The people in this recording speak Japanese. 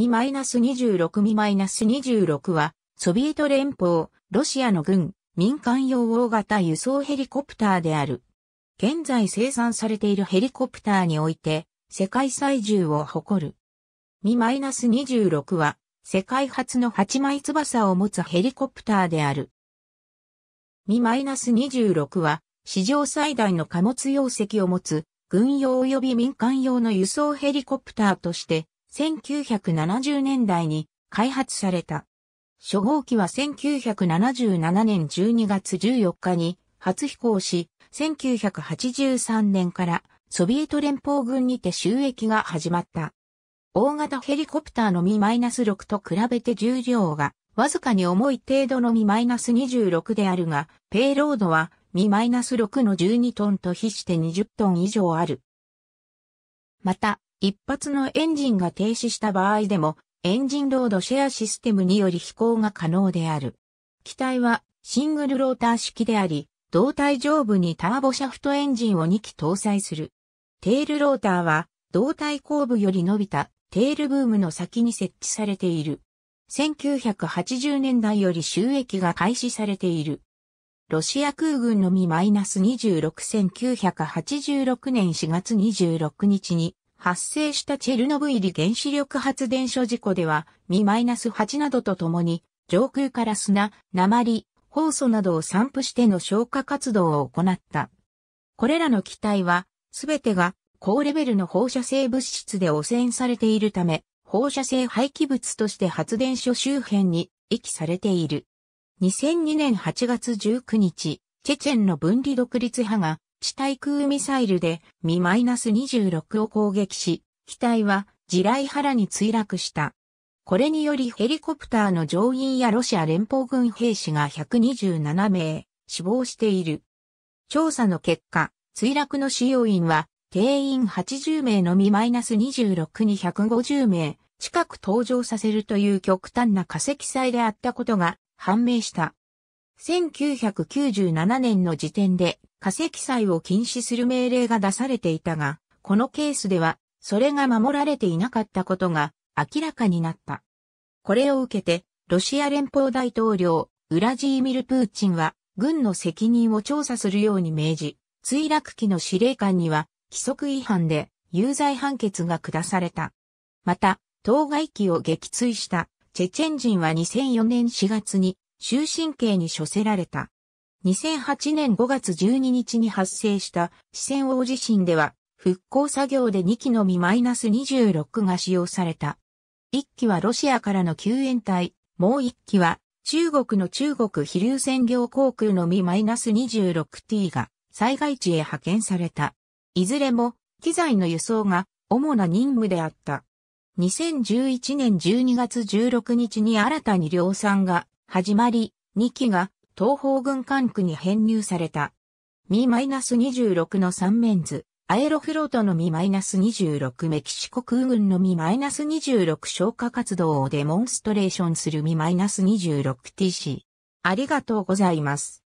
m 2 6 Mi-26 は、ソビエト連邦、ロシアの軍、民間用大型輸送ヘリコプターである。現在生産されているヘリコプターにおいて、世界最重を誇る。m 2 6は、世界初の8枚翼を持つヘリコプターである。m 2 6は、史上最大の貨物容積を持つ、軍用及び民間用の輸送ヘリコプターとして、1970年代に開発された。初号機は1977年12月14日に初飛行し、1983年からソビエト連邦軍にて収益が始まった。大型ヘリコプターのス -6 と比べて重量がわずかに重い程度のみ -26 であるが、ペイロードはス -6 の12トンと比して20トン以上ある。また、一発のエンジンが停止した場合でも、エンジンロードシェアシステムにより飛行が可能である。機体はシングルローター式であり、胴体上部にターボシャフトエンジンを2機搭載する。テールローターは、胴体後部より伸びたテールブームの先に設置されている。1980年代より収益が開始されている。ロシア空軍のみ -26 1986年4月26日に発生したチェルノブイリ原子力発電所事故では、ナス8などとともに、上空から砂、鉛、酵素などを散布しての消火活動を行った。これらの機体は、すべてが高レベルの放射性物質で汚染されているため、放射性廃棄物として発電所周辺に遺棄されている。2002年8月19日、チェチェンの分離独立派が地対空ミサイルでミ -26 を攻撃し、機体は地雷原に墜落した。これによりヘリコプターの乗員やロシア連邦軍兵士が127名死亡している。調査の結果、墜落の使用員は定員80名のみ -26 に150名近く登場させるという極端な化石祭であったことが判明した。1997年の時点で化石祭を禁止する命令が出されていたが、このケースでは、それが守られていなかったことが明らかになった。これを受けて、ロシア連邦大統領、ウラジーミル・プーチンは、軍の責任を調査するように命じ、墜落機の司令官には、規則違反で有罪判決が下された。また、当該機を撃墜したチェチェン人は2004年4月に終身刑に処せられた。2008年5月12日に発生した四川大地震では、復興作業で2機のみマイナス26が使用された。1機はロシアからの救援隊、もう1機は中国の中国飛流専業航空のみマイナス 26T が災害地へ派遣された。いずれも機材の輸送が主な任務であった。2011年12月16日に新たに量産が始まり、2機が東方軍管区に編入された。Mi-26 の3メンズ、アエロフロートの Mi-26 メキシコ空軍の Mi-26 消火活動をデモンストレーションする Mi-26TC。ありがとうございます。